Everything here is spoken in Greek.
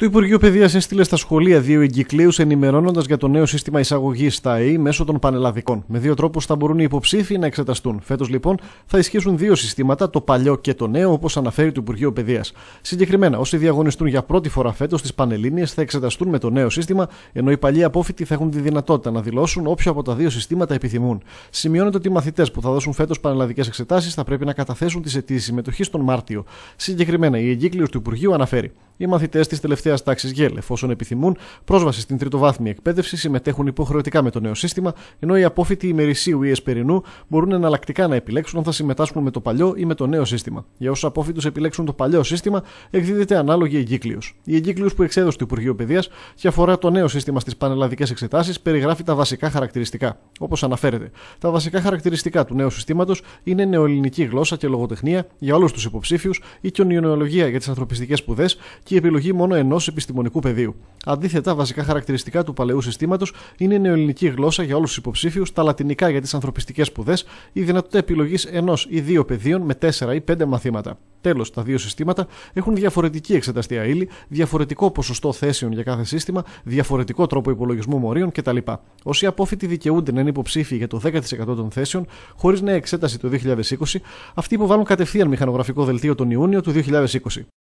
Το Υπουργείο Παιδείας έστειλε στα σχολεία δύο εγκυκλίους ενημερώνοντας για το νέο σύστημα εισαγωγής στα ΑΕΗ μέσω των πανελλαδικών. Με δύο τρόπους θα μπορούν οι υποψήφοι να εξεταστούν. Φέτος λοιπόν θα ισχύσουν δύο συστήματα, το παλιό και το νέο, όπως αναφέρει το Υπουργείο Παιδείας. Συγκεκριμένα, όσοι διαγωνιστούν για πρώτη φορά φέτος στις πανελίνε θα εξεταστούν με το νέο σύστημα, ενώ οι παλιοί απόφοιτοι θα έχουν τη δυνατότητα να δηλώσουν όποιο από τα δύο συστήματα επιθυμούν. Σημειώνεται ότι οι μαθητές που θα δώσουν φέτος πανελλαδικές εξετάσεις θα πρέπει να καταθέσουν τις αιτήσεις συμμετοχής τον Μάρτιο. Συγκεκριμένα, η εγκύκλιος του Υπουργείου αναφέρει οι μαθητές της τελευταίας τάξης ΓΕΛ. Εφόσον επιθυμούν πρόσβαση στην τριτοβάθμια εκπαίδευση, συμμετέχουν υποχρεωτικά με το νέο σύστημα, ενώ οι απόφοιτοι ημερησίου ή εσπερινού μπορούν εναλλακτικά να επιλέξουν αν θα συμμετάσχουν με το παλιό ή με το νέο σύστημα. Για όσους απόφοιτους επιλέξουν το παλιό σύστημα, εκδίδεται ανάλογη εγκύκλιο. Η εγκύκλιο που εξέδωσε το Υπουργείο Παιδείας και αφορά το νέο σύστημα στις πανελλαδικές εξετάσεις περιγράφει τα βασικά χαρακτηριστικά. Όπως αναφέρεται, τα βασικά χαρακτηριστικά του νέου συστήματος είναι νεοελληνική γλώσσα και λογοτεχνία για όλους τους υποψήφιους ή κοινωνιολογία για τις ανθρωπιστικές σπουδές και η επιλογή μόνο ενός επιστημονικού πεδίου. Αντίθετα, βασικά χαρακτηριστικά του παλαιού συστήματος είναι η νεοελληνική γλώσσα για όλους τους υποψήφιους, τα λατινικά για τις ανθρωπιστικές σπουδές, η δυνατότητα επιλογής ενός ή δύο πεδίων με τέσσερα ή πέντε μαθήματα. Τέλος, τα δύο συστήματα έχουν διαφορετική εξεταστία ύλη, διαφορετικό ποσοστό θέσεων για κάθε σύστημα, διαφορετικό τρόπο υπολογισμού μορίων κτλ. Όσοι απόφοιτοι δικαιούνται να είναι υποψήφοι για το 10% των θέσεων, χωρίς νέα εξέταση το 2020, αυτοί υποβάλλουν κατευθείαν μηχανογραφικό δελτίο τον Ιούνιο του 2020.